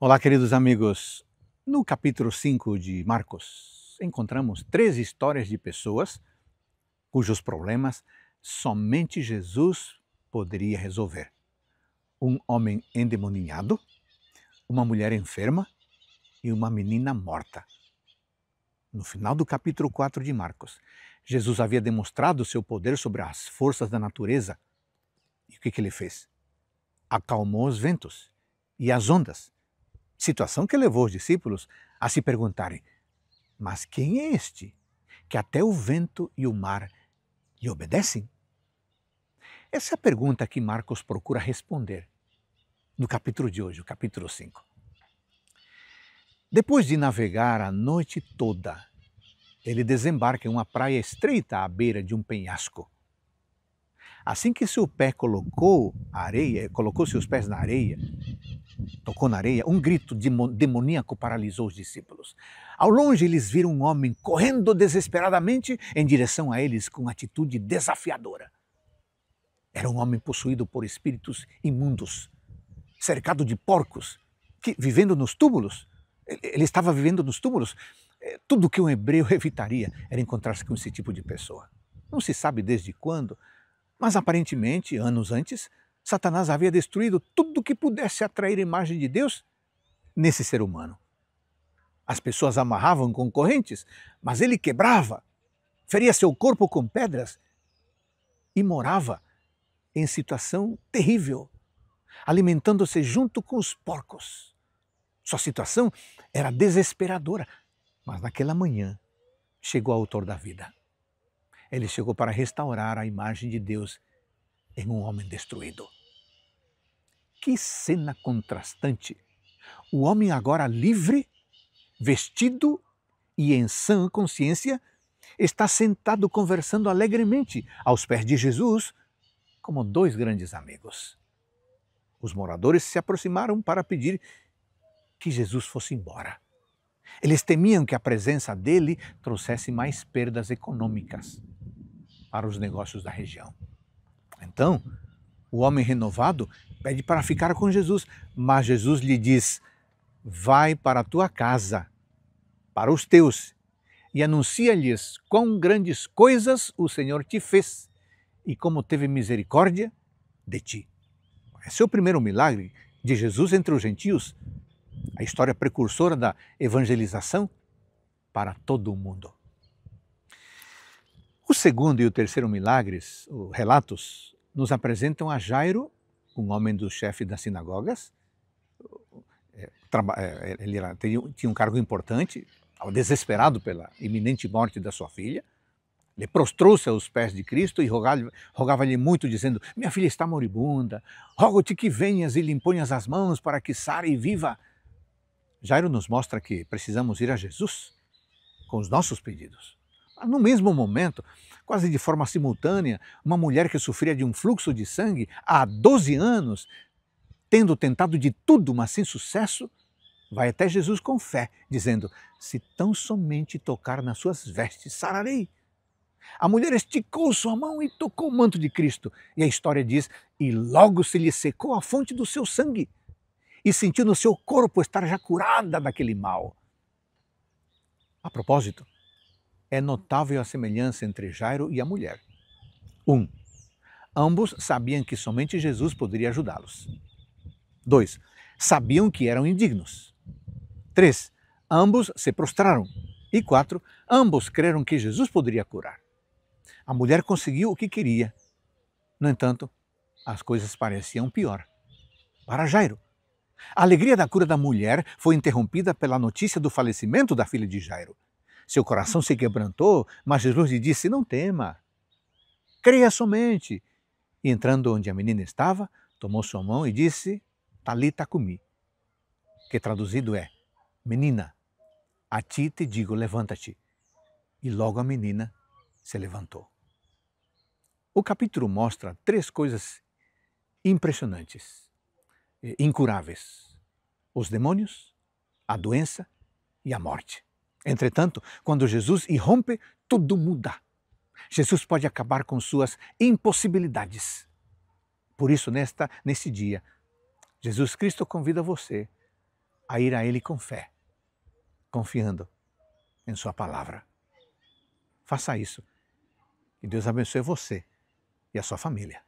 Olá, queridos amigos. No capítulo 5 de Marcos, encontramos três histórias de pessoas cujos problemas somente Jesus poderia resolver: um homem endemoninhado, uma mulher enferma e uma menina morta. No final do capítulo 4 de Marcos, Jesus havia demonstrado seu poder sobre as forças da natureza. E o que, que ele fez? Acalmou os ventos e as ondas situação que levou os discípulos a se perguntarem: Mas quem é este que até o vento e o mar lhe obedecem? Essa é a pergunta que Marcos procura responder no capítulo de hoje, o capítulo 5. Depois de navegar a noite toda, ele desembarca em uma praia estreita à beira de um penhasco. Assim que seu pé colocou a areia, colocou seus pés na areia, tocou na areia, um grito demoníaco paralisou os discípulos. Ao longe eles viram um homem correndo desesperadamente em direção a eles com atitude desafiadora. Era um homem possuído por espíritos imundos, cercado de porcos, que vivendo nos túmulos, ele estava vivendo nos túmulos. Eh, tudo que um hebreu evitaria era encontrar-se com esse tipo de pessoa. Não se sabe desde quando, mas aparentemente, anos antes, Satanás havia destruído tudo que pudesse atrair a imagem de Deus nesse ser humano. As pessoas amarravam com correntes, mas ele quebrava, feria seu corpo com pedras e morava em situação terrível, alimentando-se junto com os porcos. Sua situação era desesperadora, mas naquela manhã chegou ao autor da vida. Ele chegou para restaurar a imagem de Deus em um homem destruído. Que cena contrastante! O homem agora livre, vestido e em sã consciência, está sentado conversando alegremente aos pés de Jesus, como dois grandes amigos. Os moradores se aproximaram para pedir que Jesus fosse embora. Eles temiam que a presença dele trouxesse mais perdas econômicas para os negócios da região. Então, o homem renovado pede para ficar com Jesus, mas Jesus lhe diz: Vai para a tua casa, para os teus, e anuncia-lhes quão grandes coisas o Senhor te fez e como teve misericórdia de ti. Esse é o primeiro milagre de Jesus entre os gentios, a história precursora da evangelização para todo o mundo. O segundo e o terceiro milagres, ou relatos, nos apresentam a Jairo, um homem do chefe das sinagogas. É, é, ele tinha um cargo importante, estava desesperado pela iminente morte da sua filha. Ele prostrou-se aos pés de Cristo e rogava-lhe muito, dizendo: Minha filha está moribunda, rogo-te que venhas e lhe imponhas as mãos para que sare e viva. Jairo nos mostra que precisamos ir a Jesus com os nossos pedidos. Ah, no mesmo momento, quase de forma simultânea, uma mulher que sofria de um fluxo de sangue há 12 anos, tendo tentado de tudo, mas sem sucesso, vai até Jesus com fé, dizendo: Se tão somente tocar nas suas vestes, sararei. A mulher esticou sua mão e tocou o manto de Cristo. E a história diz: E logo se lhe secou a fonte do seu sangue, e sentiu no seu corpo estar já curada daquele mal. A propósito, é notável a semelhança entre Jairo e a mulher. 1. Um, ambos sabiam que somente Jesus poderia ajudá-los. 2. Sabiam que eram indignos. 3. Ambos se prostraram. E 4. Ambos creram que Jesus poderia curar. A mulher conseguiu o que queria. No entanto, as coisas pareciam pior. Para Jairo, a alegria da cura da mulher foi interrompida pela notícia do falecimento da filha de Jairo seu coração se quebrantou, mas Jesus lhe disse: Não tema, creia somente. E entrando onde a menina estava, tomou sua mão e disse: Talita comi, que traduzido é: Menina, a ti te digo, levanta-te. E logo a menina se levantou. O capítulo mostra três coisas impressionantes, eh, incuráveis: os demônios, a doença e a morte. Entretanto, quando Jesus irrompe, tudo muda. Jesus pode acabar com suas impossibilidades. Por isso, nesta, nesse dia, Jesus Cristo convida você a ir a Ele com fé, confiando em Sua palavra. Faça isso. E Deus abençoe você e a sua família.